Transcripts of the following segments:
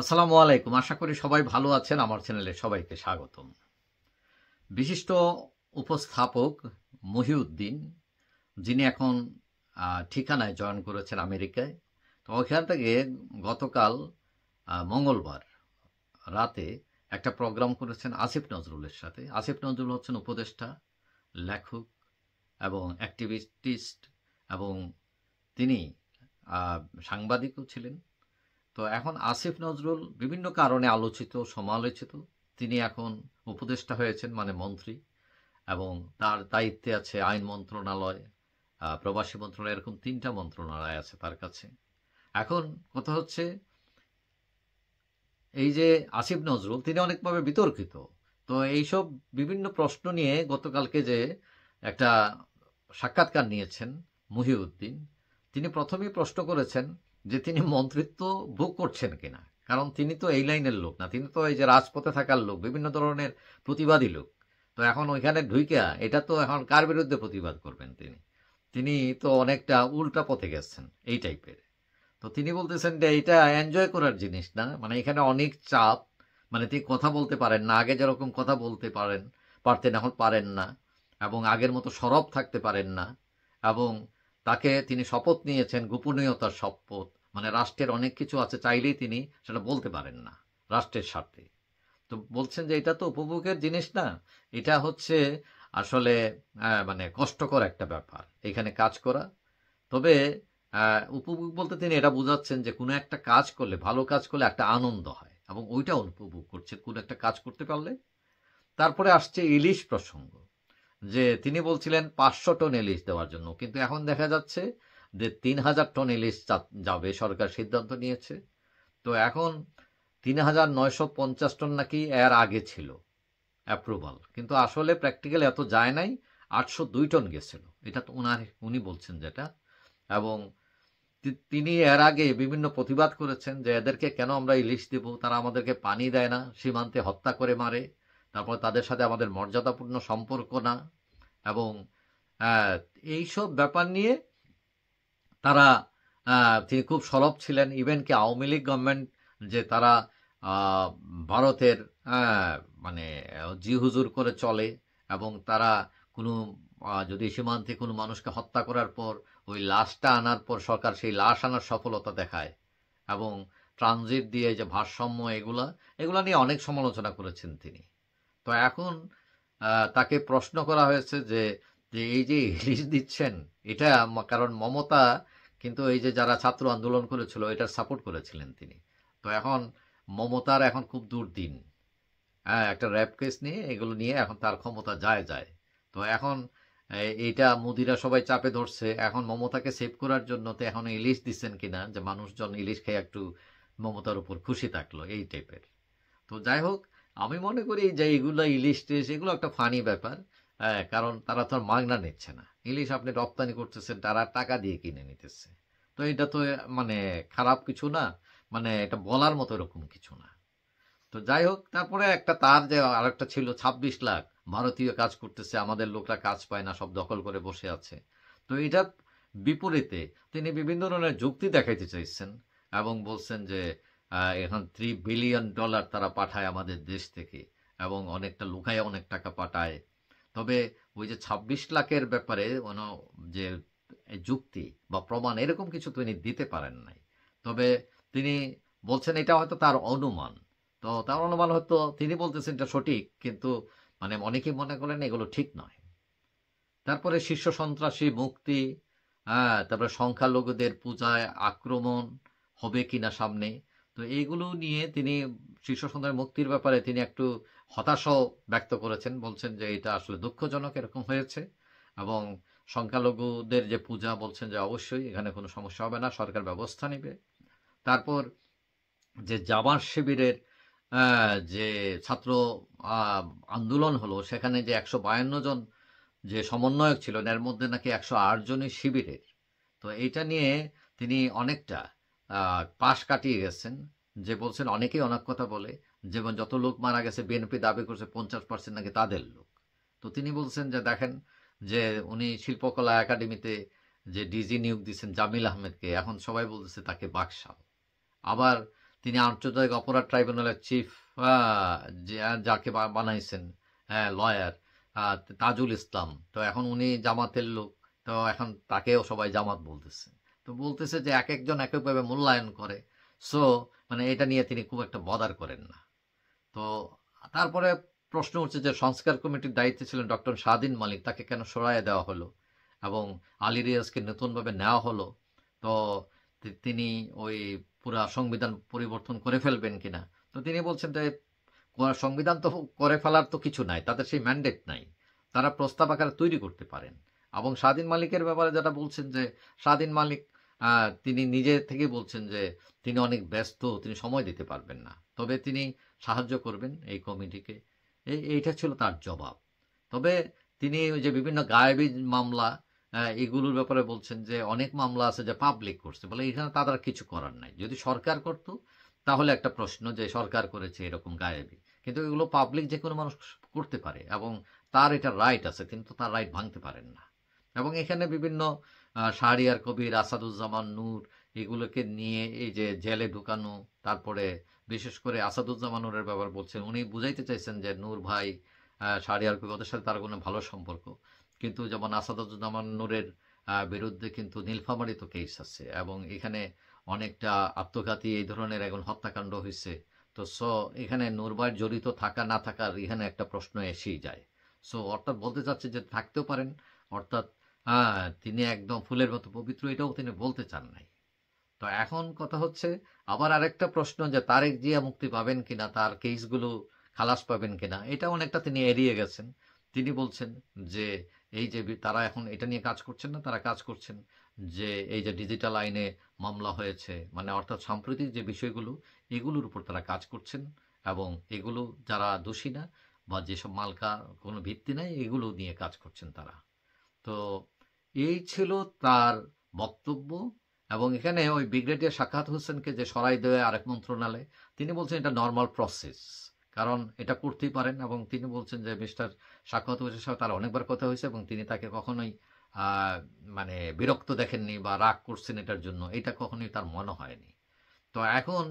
আসসালামু আলাইকুম আশা করি সবাই ভালো আছেন আমার চ্যানেলে সবাইকে স্বাগতম বিশিষ্ট উপস্থাপক মহিউদ্দিন যিনি এখন ঠিকানায় জয়েন করেছেন আমেরিকায় তো ওখান থেকে গতকাল মঙ্গলবার রাতে একটা প্রোগ্রাম করেছেন আসিফ নজরুলের সাথে আসিফ নজরুল হচ্ছেন উপদেষ্টা লেখক এবং অ্যাক্টিভিস্টিস্ট এবং তিনি সাংবাদিকও ছিলেন তো এখন আসিফ নজরুল বিভিন্ন কারণে আলোচিত সমালোচিত তিনি এখন উপদেষ্টা হয়েছেন মানে মন্ত্রী এবং তার দায়িত্বে আছে আইন মন্ত্রণালয় প্রবাসী মন্ত্রণালয় এরকম তিনটা মন্ত্রণালয় আছে তার কাছে এখন কথা হচ্ছে এই যে আসিফ নজরুল তিনি অনেকভাবে বিতর্কিত তো এইসব বিভিন্ন প্রশ্ন নিয়ে গতকালকে যে একটা সাক্ষাৎকার নিয়েছেন মুহিউদ্দিন তিনি প্রথমেই প্রশ্ন করেছেন যে তিনি মন্ত্রিত্ব ভোগ করছেন কিনা কারণ তিনি তো এই লাইনের লোক না তিনি তো এই যে রাজপথে থাকার লোক বিভিন্ন ধরনের প্রতিবাদী লোক তো এখন ওইখানে ঢুইকা এটা তো এখন কার বিরুদ্ধে প্রতিবাদ করবেন তিনি তিনি তো অনেকটা উল্টা পথে গেছেন এই টাইপের তো তিনি বলতেছেন যে এটা এনজয় করার জিনিস না মানে এখানে অনেক চাপ মানে তিনি কথা বলতে পারেন না আগে যেরকম কথা বলতে পারেন পারতেন এখন পারেন না এবং আগের মতো সরব থাকতে পারেন না এবং তাকে তিনি শপথ নিয়েছেন গোপনীয়তার শপথ মানে রাষ্ট্রের অনেক কিছু আছে চাইলেই তিনি সেটা বলতে পারেন না রাষ্ট্রের স্বার্থে তো বলছেন যে এটা তো উপভোগের জিনিস না এটা হচ্ছে আসলে মানে কষ্টকর একটা ব্যাপার এখানে কাজ করা তবে উপভোগ বলতে তিনি এটা বোঝাচ্ছেন যে কোনো একটা কাজ করলে ভালো কাজ করলে একটা আনন্দ হয় এবং ওইটা উপভোগ করছে কোনো একটা কাজ করতে পারলে তারপরে আসছে ইলিশ প্রসঙ্গ যে তিনি বলছিলেন পাঁচশো টন ইলিশ দেওয়ার জন্য কিন্তু এখন দেখা যাচ্ছে যে তিন হাজার টন ইলিশ যাবে সরকার সিদ্ধান্ত নিয়েছে তো এখন তিন হাজার নয়শো পঞ্চাশ টন নাকি এর আগে ছিল অ্যাপ্রুভাল কিন্তু আসলে প্র্যাকটিক্যাল এত যায় নাই আটশো দুই টন গেছিল এটা তো উনার উনি বলছেন যেটা এবং তিনি এর আগে বিভিন্ন প্রতিবাদ করেছেন যে এদেরকে কেন আমরা ইলিশ দেব তারা আমাদেরকে পানি দেয় না সীমান্তে হত্যা করে মারে তারপর তাদের সাথে আমাদের মর্যাদাপূর্ণ সম্পর্ক না এবং এই সব ব্যাপার নিয়ে তারা তিনি খুব সরব ছিলেন ইভেন কি আওয়ামী লীগ গভর্নমেন্ট যে তারা ভারতের মানে জি হুজুর করে চলে এবং তারা কোনো যদি সীমান্তে কোনো মানুষকে হত্যা করার পর ওই লাশটা আনার পর সরকার সেই লাশ আনার সফলতা দেখায় এবং ট্রানজিট দিয়ে যে ভারসাম্য এগুলা এগুলা নিয়ে অনেক সমালোচনা করেছেন তিনি তো এখন তাকে প্রশ্ন করা হয়েছে যে যে এই যে ইলিশ দিচ্ছেন এটা কারণ মমতা কিন্তু এই যে যারা ছাত্র আন্দোলন করেছিল এটা সাপোর্ট করেছিলেন তিনি তো এখন মমতার এখন খুব দূর দিন হ্যাঁ একটা র্যাপ কেস নিয়ে এগুলো নিয়ে এখন তার ক্ষমতা যায় যায় তো এখন এইটা মুদিরা সবাই চাপে ধরছে এখন মমতাকে সেভ করার জন্য তো এখন ইলিশ দিচ্ছেন কিনা যে মানুষজন ইলিশ খেয়ে একটু মমতার উপর খুশি থাকলো এই টাইপের তো যাই হোক আমি মনে করি যে এগুলা ইলিশ টিলিশ এগুলো একটা ফানি ব্যাপার হ্যাঁ কারণ তারা তো আর মাগনা নিচ্ছে না ইলিশ আপনি রপ্তানি করতেছেন তারা টাকা দিয়ে কিনে নিতেছে তো এটা তো মানে খারাপ কিছু না মানে এটা বলার মতো এরকম কিছু না তো যাই হোক তারপরে একটা তার যে আরেকটা ছিল ২৬ লাখ ভারতীয় কাজ করতেছে আমাদের লোকরা কাজ পায় না সব দখল করে বসে আছে তো এটার বিপরীতে তিনি বিভিন্ন ধরনের যুক্তি দেখাইতে চাইছেন এবং বলছেন যে এখন থ্রি বিলিয়ন ডলার তারা পাঠায় আমাদের দেশ থেকে এবং অনেকটা লুকায় অনেক টাকা পাঠায় তবে ওই যে ২৬ লাখের ব্যাপারে যে যুক্তি বা প্রমাণ এরকম কিছু তিনি দিতে পারেন নাই তবে তিনি বলছেন এটা হয়তো তার অনুমান তো তার অনুমান হয়তো তিনি বলতেছেন এটা সঠিক কিন্তু মানে অনেকেই মনে করেন এগুলো ঠিক নয় তারপরে শীর্ষ সন্ত্রাসী মুক্তি হ্যাঁ তারপরে সংখ্যালঘুদের পূজায় আক্রমণ হবে কিনা সামনে তো এইগুলো নিয়ে তিনি শিশু সন্তানের মুক্তির ব্যাপারে তিনি একটু হতাশাও ব্যক্ত করেছেন বলছেন যে এটা আসলে দুঃখজনক এরকম হয়েছে এবং সংখ্যালঘুদের যে পূজা বলছেন যে অবশ্যই এখানে কোনো সমস্যা হবে না সরকার ব্যবস্থা নেবে তারপর যে জামার শিবিরের যে ছাত্র আন্দোলন হলো সেখানে যে একশো বায়ান্ন জন যে সমন্বয়ক ছিল এর মধ্যে নাকি একশো আট জনের শিবিরের তো এইটা নিয়ে তিনি অনেকটা পাশ কাটিয়ে গেছেন যে বলছেন অনেকেই অনেক কথা বলে যেমন যত লোক মারা গেছে বিএনপি দাবি করছে পঞ্চাশ পার্সেন্ট নাকি তাদের লোক তো তিনি বলছেন যে দেখেন যে উনি শিল্পকলা একাডেমিতে যে ডিজি নিয়োগ দিয়েছেন জামিল আহমেদকে এখন সবাই বলতেছে তাকে বাকশাল আবার তিনি আন্তর্জাতিক অপরাধ ট্রাইব্যুনালের চিফ যাকে বানাইছেন হ্যাঁ লয়ার তাজুল ইসলাম তো এখন উনি জামাতের লোক তো এখন তাকেও সবাই জামাত বলতেছে তো বলতেছে যে এক একজন এক একভাবে মূল্যায়ন করে সো মানে এটা নিয়ে তিনি খুব একটা বদার করেন না তো তারপরে প্রশ্ন হচ্ছে যে সংস্কার কমিটির দায়িত্বে ছিলেন ডক্টর স্বাধীন মালিক তাকে কেন সরাইয়ে দেওয়া হলো এবং আলী রিয়াজকে নতুনভাবে নেওয়া হলো তো তিনি ওই পুরা সংবিধান পরিবর্তন করে ফেলবেন কিনা তো তিনি বলছেন যে সংবিধান তো করে ফেলার তো কিছু নাই তাদের সেই ম্যান্ডেট নাই তারা প্রস্তাব আকারে তৈরি করতে পারেন এবং স্বাধীন মালিকের ব্যাপারে যেটা বলছেন যে স্বাধীন মালিক তিনি নিজে থেকে বলছেন যে তিনি অনেক ব্যস্ত তিনি সময় দিতে পারবেন না তবে তিনি সাহায্য করবেন এই কমিটিকে এই এইটা ছিল তার জবাব তবে তিনি যে বিভিন্ন গায়েবী মামলা এগুলোর ব্যাপারে বলছেন যে অনেক মামলা আছে যে পাবলিক করছে বলে এখানে তাদের কিছু করার নাই যদি সরকার করত তাহলে একটা প্রশ্ন যে সরকার করেছে এরকম গায়েবী কিন্তু এগুলো পাবলিক যে কোনো মানুষ করতে পারে এবং তার এটা রাইট আছে কিন্তু তার রাইট ভাঙতে পারেন না এবং এখানে বিভিন্ন শাহরিয়ার কবির আসাদুজ্জামান নূর এগুলোকে নিয়ে এই যে জেলে ঢুকানো তারপরে বিশেষ করে আসাদুজ্জামান নূরের ব্যাপার বলছেন উনি বুঝাইতে চাইছেন যে নূর ভাই শাহরিয়ার কবি ওদের সাথে তার কোনো ভালো সম্পর্ক কিন্তু যেমন আসাদুজ্জামান নূরের বিরুদ্ধে কিন্তু নীলফামারি তো কেস আছে এবং এখানে অনেকটা আত্মঘাতী এই ধরনের এখন হত্যাকাণ্ড হয়েছে তো সো এখানে নূরবার জড়িত থাকা না থাকার এখানে একটা প্রশ্ন এসেই যায় সো অর্থাৎ বলতে চাচ্ছে যে থাকতেও পারেন অর্থাৎ হ্যাঁ তিনি একদম ফুলের মতো পবিত্র এটাও তিনি বলতে চান নাই তো এখন কথা হচ্ছে আবার আরেকটা প্রশ্ন যে তারেক জিয়া মুক্তি পাবেন কিনা তার কেসগুলো খালাস পাবেন কিনা এটা অনেকটা তিনি এড়িয়ে গেছেন তিনি বলছেন যে এই যে তারা এখন এটা নিয়ে কাজ করছেন না তারা কাজ করছেন যে এই যে ডিজিটাল আইনে মামলা হয়েছে মানে অর্থাৎ সাম্প্রতিক যে বিষয়গুলো এগুলোর উপর তারা কাজ করছেন এবং এগুলো যারা দোষী না বা যেসব মালকা কোনো ভিত্তি নাই এগুলো নিয়ে কাজ করছেন তারা তো এই ছিল তার বক্তব্য এবং এখানে ওই ব্রিগেডিয়ার সাক্ষাৎ হোসেনকে যে সরাই দেয় আরেক মন্ত্রণালয়ে তিনি বলছেন এটা নর্মাল প্রসেস কারণ এটা করতেই পারেন এবং তিনি বলছেন যে মিস্টার সাক্ষাৎ হোসেন সাহেব তার অনেকবার কথা হয়েছে এবং তিনি তাকে কখনোই মানে বিরক্ত দেখেননি বা রাগ করছেন এটার জন্য এটা কখনোই তার মনে হয়নি তো এখন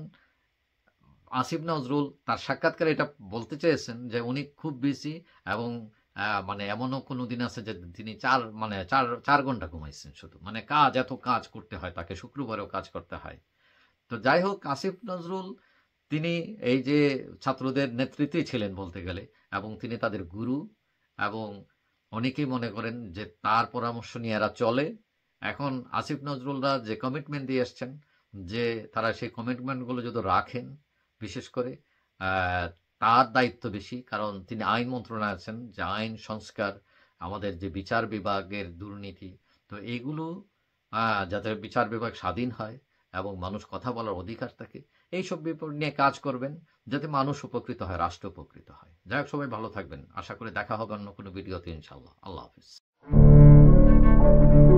আসিফ নজরুল তার সাক্ষাৎকারে এটা বলতে চেয়েছেন যে উনি খুব বেশি এবং হ্যাঁ, মানে এমনও কোনো দিন আছে যে তিনি চার মানে চার চার ঘন্টা ঘুমাইছেন শুধু মানে কাজ এত কাজ করতে হয় তাকে শুক্রবারেও কাজ করতে হয় তো যাই হোক আসিফ নজরুল তিনি এই যে ছাত্রদের নেতৃত্বে ছিলেন বলতে গেলে এবং তিনি তাদের গুরু এবং অনেকেই মনে করেন যে তার পরামর্শ নিয়ে এরা চলে এখন আসিফ নজরুলরা যে কমিটমেন্ট দিয়ে এসছেন যে তারা সেই কমিটমেন্টগুলো যদি রাখেন বিশেষ করে তার দায়িত্ব বেশি কারণ তিনি আইন মন্ত্রণায় আছেন যে আইন সংস্কার আমাদের যে বিচার বিভাগের দুর্নীতি তো এগুলো যাতে বিচার বিভাগ স্বাধীন হয় এবং মানুষ কথা বলার অধিকার থাকে এইসব বিপদ নিয়ে কাজ করবেন যাতে মানুষ উপকৃত হয় রাষ্ট্র উপকৃত হয় যাই হোক সবাই ভালো থাকবেন আশা করি দেখা হবে অন্য কোনো ভিডিওতে ইনশাল্লাহ আল্লাহ হাফিজ